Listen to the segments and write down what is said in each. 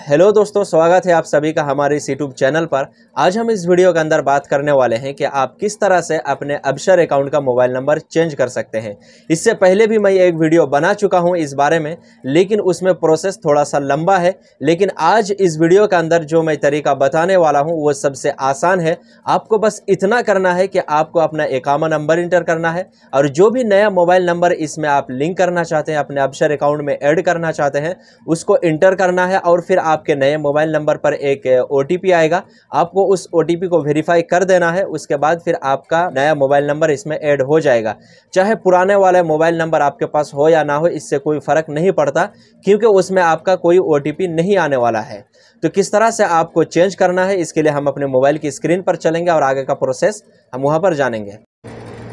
hello दोस्तों स्वागत है आप सभी का हमारे इस यूट्यूब चैनल पर आज हम इस वीडियो के अंदर बात करने वाले हैं कि आप किस तरह से अपने अबशर अकाउंट का मोबाइल नंबर चेंज कर सकते हैं इससे पहले भी मैं एक वीडियो बना चुका हूं इस बारे में लेकिन उसमें प्रोसेस थोड़ा सा लंबा है लेकिन आज इस वीडियो के अंदर जो मैं तरीका बताने वाला हूँ वो सबसे आसान है आपको बस इतना करना है कि आपको अपना एकामा नंबर इंटर करना है और जो भी नया मोबाइल नंबर इसमें आप लिंक करना चाहते हैं अपने अबशर अकाउंट में एड करना चाहते हैं उसको इंटर करना है और फिर आपके नए मोबाइल नंबर पर एक ओ आएगा आपको उस ओ को वेरीफाई कर देना है उसके बाद फिर आपका नया मोबाइल नंबर इसमें ऐड हो जाएगा चाहे पुराने वाले मोबाइल नंबर आपके पास हो या ना हो इससे कोई फ़र्क नहीं पड़ता क्योंकि उसमें आपका कोई ओ नहीं आने वाला है तो किस तरह से आपको चेंज करना है इसके लिए हम अपने मोबाइल की स्क्रीन पर चलेंगे और आगे का प्रोसेस हम वहाँ पर जानेंगे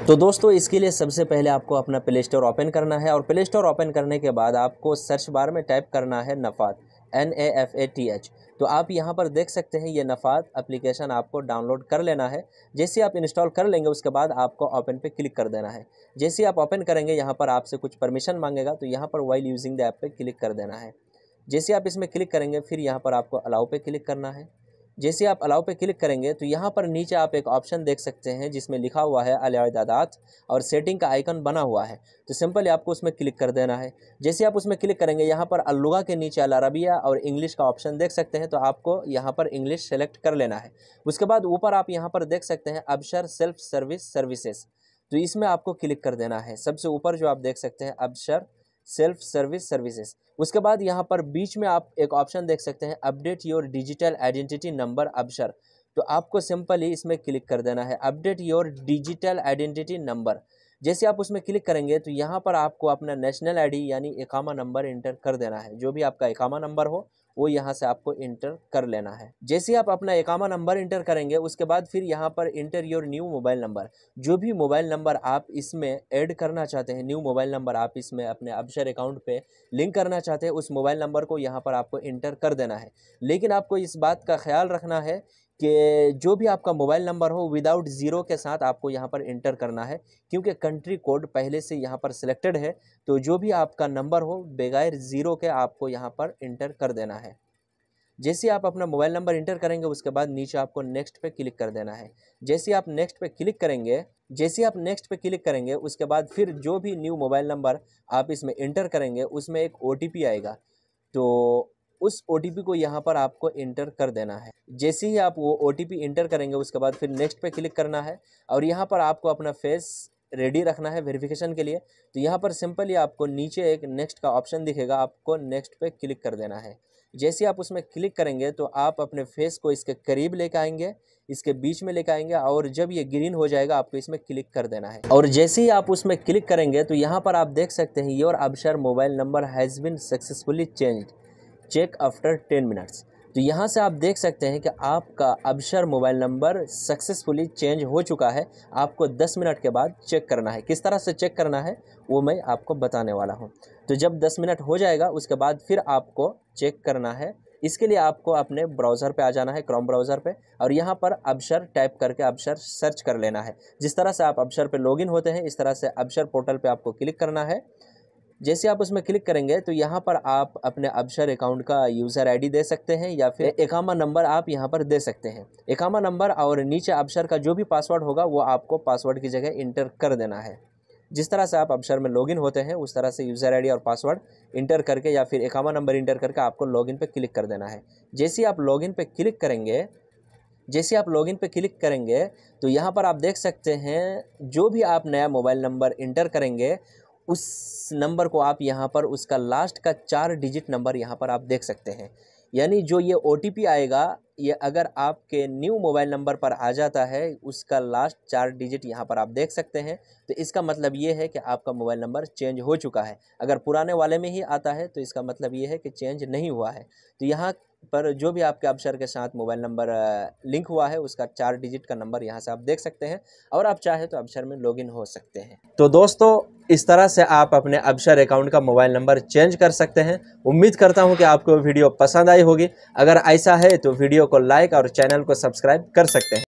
तो दोस्तों इसके लिए सबसे पहले आपको अपना प्ले स्टोर ओपन करना है और प्ले स्टोर ओपन करने के बाद आपको सर्च बार में टाइप करना है Nafath N A F A T H तो आप यहाँ पर देख सकते हैं ये नफात एप्लीकेशन आपको डाउनलोड कर लेना है जैसे आप इंस्टॉल कर लेंगे उसके बाद आपको ओपन पे क्लिक कर देना है जैसे आप ओपन करेंगे यहाँ पर आपसे कुछ परमिशन मांगेगा तो यहाँ पर वाइल यूजिंग द ऐप पे क्लिक कर देना है जैसे आप इसमें क्लिक करेंगे फिर यहाँ पर आपको अलाउ पे क्लिक करना है जैसे आप अलाउ पे क्लिक करेंगे तो यहाँ पर नीचे आप एक ऑप्शन देख सकते हैं जिसमें लिखा हुआ है अलदादात और सेटिंग का आइकन बना हुआ है तो सिंपली आपको उसमें क्लिक कर देना है जैसे आप उसमें क्लिक करेंगे यहाँ पर अलुगा के नीचे अलरबिया और इंग्लिश का ऑप्शन देख सकते हैं तो आपको यहाँ पर इंग्लिश सेलेक्ट कर लेना है उसके बाद ऊपर आप यहाँ पर देख सकते हैं अबशर सेल्फ सर्विस सर्विसेज तो इसमें आपको क्लिक कर देना है सबसे ऊपर जो आप देख सकते हैं अबशर सेल्फ सर्विस सर्विसेज उसके बाद यहाँ पर बीच में आप एक ऑप्शन देख सकते हैं update your digital identity number Absher तो आपको सिंपली इसमें क्लिक कर देना है update your digital identity number जैसे आप उसमें क्लिक करेंगे तो यहाँ पर आपको अपना नेशनल आईडी यानी एकामा नंबर इंटर कर देना है जो भी आपका एकामा नंबर हो वो यहाँ से आपको इंटर कर लेना है जैसे आप अपना एकामा नंबर इंटर करेंगे उसके बाद फिर यहाँ पर enter your new mobile number जो भी मोबाइल नंबर आप इसमें ऐड करना चाहते हैं न्यू मोबाइल नंबर आप इसमें अपने अफसर अकाउंट पे लिंक करना चाहते हैं उस मोबाइल नंबर को यहाँ पर आपको इंटर कर देना है लेकिन आपको इस बात का ख्याल रखना है कि जो भी आपका मोबाइल नंबर हो विदाउट ज़ीरो के साथ आपको यहाँ पर इंटर करना है क्योंकि कंट्री कोड पहले से यहाँ पर सिलेक्टेड है तो जो भी आपका नंबर हो बगैर ज़ीरो के आपको यहाँ पर इंटर कर देना है जैसे आप अपना मोबाइल नंबर इंटर करेंगे उसके बाद नीचे आपको नेक्स्ट पे क्लिक कर देना है जैसे आप नेक्स्ट पे क्लिक करेंगे जैसे आप नेक्स्ट पे क्लिक करेंगे उसके बाद फिर जो भी न्यू मोबाइल नंबर आप इसमें इंटर करेंगे उसमें एक ओ आएगा तो उस ओ को यहाँ पर आपको इंटर कर देना है जैसे ही आप वो ओ इंटर करेंगे उसके बाद फिर नेक्स्ट पे क्लिक करना है और यहाँ पर आपको अपना फेस रेडी रखना है वेरिफिकेशन के लिए तो यहाँ पर सिंपली आपको नीचे एक नेक्स्ट का ऑप्शन दिखेगा आपको नेक्स्ट पे क्लिक कर देना है जैसे आप उसमें क्लिक करेंगे तो आप अपने फेस को इसके करीब लेकर आएंगे इसके बीच में लेकर आएंगे और जब ये ग्रीन हो जाएगा आपको इसमें क्लिक कर देना है और जैसे ही आप उसमें क्लिक करेंगे तो यहाँ पर आप देख सकते हैं your Absher mobile number has been successfully change check after ten minutes तो यहाँ से आप देख सकते हैं कि आपका Absher mobile number successfully change हो चुका है आपको 10 मिनट के बाद चेक करना है किस तरह से चेक करना है वो मैं आपको बताने वाला हूँ तो जब 10 मिनट हो जाएगा उसके बाद फिर आपको चेक करना है इसके लिए आपको अपने ब्राउज़र पे आ जाना है क्रोम ब्राउज़र पे और यहाँ पर अबशर टाइप करके अबशर सर्च कर लेना है जिस तरह से आप अबशर पे लॉगिन होते हैं इस तरह से अबशर पोर्टल पे आपको क्लिक करना है जैसे आप उसमें क्लिक करेंगे तो यहाँ पर आप अपने अबशर अकाउंट का यूज़र आईडी दे सकते हैं या फिर एकामा नंबर आप यहाँ पर दे सकते हैं एकामा नंबर और नीचे अबशर का जो भी पासवर्ड होगा वो आपको पासवर्ड की जगह इंटर कर देना है जिस तरह से आप अबशर में लॉगिन होते हैं उस तरह से यूज़र आईडी और पासवर्ड इंटर करके या फिर एकामा नंबर इंटर करके आपको लॉगिन पे क्लिक कर देना है जैसे आप लॉगिन पे क्लिक करेंगे जैसे आप लॉगिन पे क्लिक करेंगे तो यहाँ पर आप देख सकते हैं जो भी आप नया मोबाइल नंबर इंटर करेंगे उस नंबर को आप यहाँ पर उसका लास्ट का चार डिजिट नंबर यहाँ पर आप देख सकते हैं यानी जो ये ओ आएगा ये अगर आपके न्यू मोबाइल नंबर पर आ जाता है उसका लास्ट चार डिजिट यहाँ पर आप देख सकते हैं तो इसका मतलब ये है कि आपका मोबाइल नंबर चेंज हो चुका है अगर पुराने वाले में ही आता है तो इसका मतलब ये है कि चेंज नहीं हुआ है तो यहाँ पर जो भी आपके अबसर के साथ मोबाइल नंबर लिंक हुआ है उसका चार डिजिट का नंबर यहाँ से आप देख सकते हैं और आप चाहे तो अफसर में लॉगिन हो सकते हैं तो दोस्तों इस तरह से आप अपने अफसर अकाउंट का मोबाइल नंबर चेंज कर सकते हैं उम्मीद करता हूँ कि आपको वीडियो पसंद आई होगी अगर ऐसा है तो वीडियो को लाइक और चैनल को सब्सक्राइब कर सकते हैं